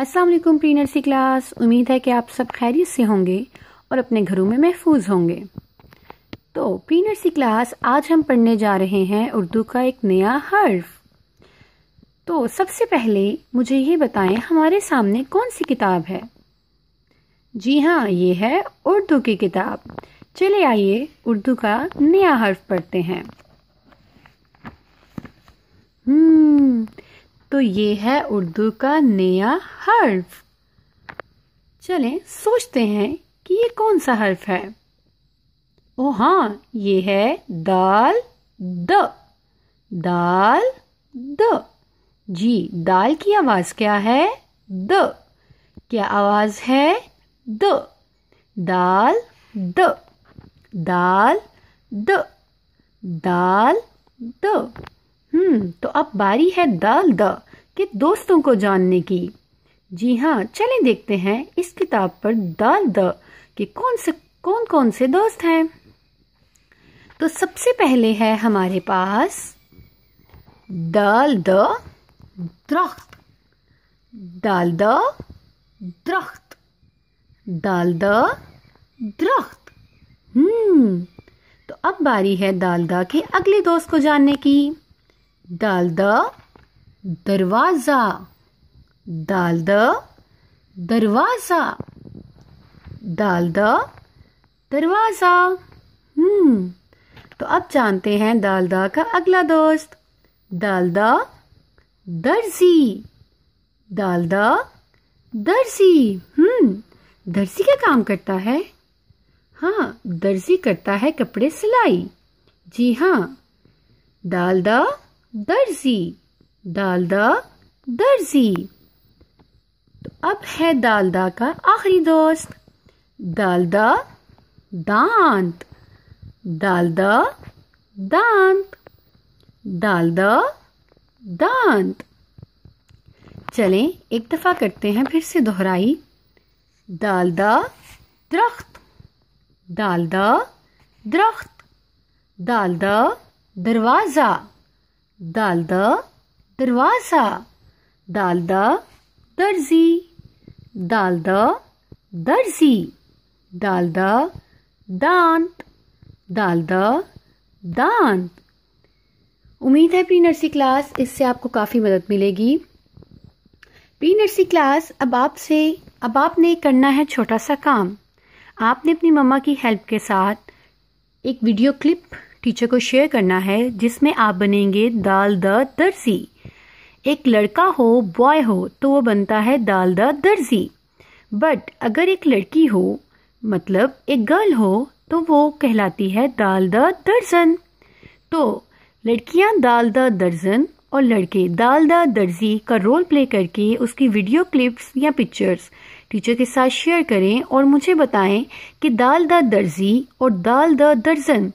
अस्सलाम वालेकुम प्री नर्सी क्लास उम्मीद है कि आप सब खैरियत से होंगे और अपने घरों में महफूज होंगे तो प्री नर्सी क्लास आज हम पढ़ने जा रहे हैं उर्दू का एक नया हर्फ तो सबसे पहले मुझे ये बताएं हमारे सामने कौन सी किताब है जी हाँ ये है उर्दू की किताब चले आइए उर्दू का नया हर्फ पढ़ते हैं हम्म तो ये है उर्दू का नया हर्फ चलें सोचते हैं कि ये कौन सा हर्फ है ओ हाँ ये है दाल द दाल द जी दाल की आवाज़ क्या है द क्या आवाज़ है द दाल द दाल द दाल द हम्म तो अब बारी है दाल द के दोस्तों को जानने की जी हाँ चले देखते हैं इस किताब पर दाल द के कौन से कौन कौन से दोस्त हैं तो सबसे पहले है हमारे पास दाल द दरख्त दाल द दरख्त दाल द दरख्त हम्म तो अब बारी है दाल द के अगले दोस्त को जानने की दाल द दरवाज़ा दाल द दरवाज़ा दाल द दरवाज़ा हम्म। तो अब जानते हैं दाल दा का अगला दोस्त दाल दा दर्जी दाल दा दर्जी हम्म दर्जी क्या काम करता है हाँ दर्जी करता है कपड़े सिलाई जी हाँ दाल दा दर्जी दालदा दर्जी तो अब है दालदा का आखिरी दोस्त दालदा दांत दालदा दांत दालदा दांत चलें एक दफ़ा करते हैं फिर से दोहराई दालदा दरख्त दालदा दरख्त दालदा दरवाज़ा दाल द दरवाज़ा दाल द दर्जी दाल द दर्जी दाल द दांत दाल द दांत उम्मीद है प्री नर्सरी क्लास इससे आपको काफ़ी मदद मिलेगी प्री नर्सरी क्लास अब आपसे अब आपने करना है छोटा सा काम आपने अपनी मम्मा की हेल्प के साथ एक वीडियो क्लिप टीचर को शेयर करना है जिसमें आप बनेंगे दाल द दर्जी एक लड़का हो बॉय हो तो वो बनता है दाल द दर्जी बट अगर एक लड़की हो मतलब एक गर्ल हो तो वो कहलाती है दाल द दर्जन तो लड़कियां दाल द दर्जन और लड़के दाल द दर्जी का रोल प्ले करके उसकी वीडियो क्लिप्स या पिक्चर्स टीचर के साथ शेयर करें और मुझे बताएं कि दाल द दर्जी और दाल द दर्जन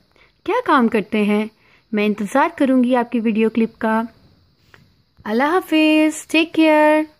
क्या काम करते हैं मैं इंतज़ार करूँगी आपकी वीडियो क्लिप का अल्लाह हाफिज़ टेक केयर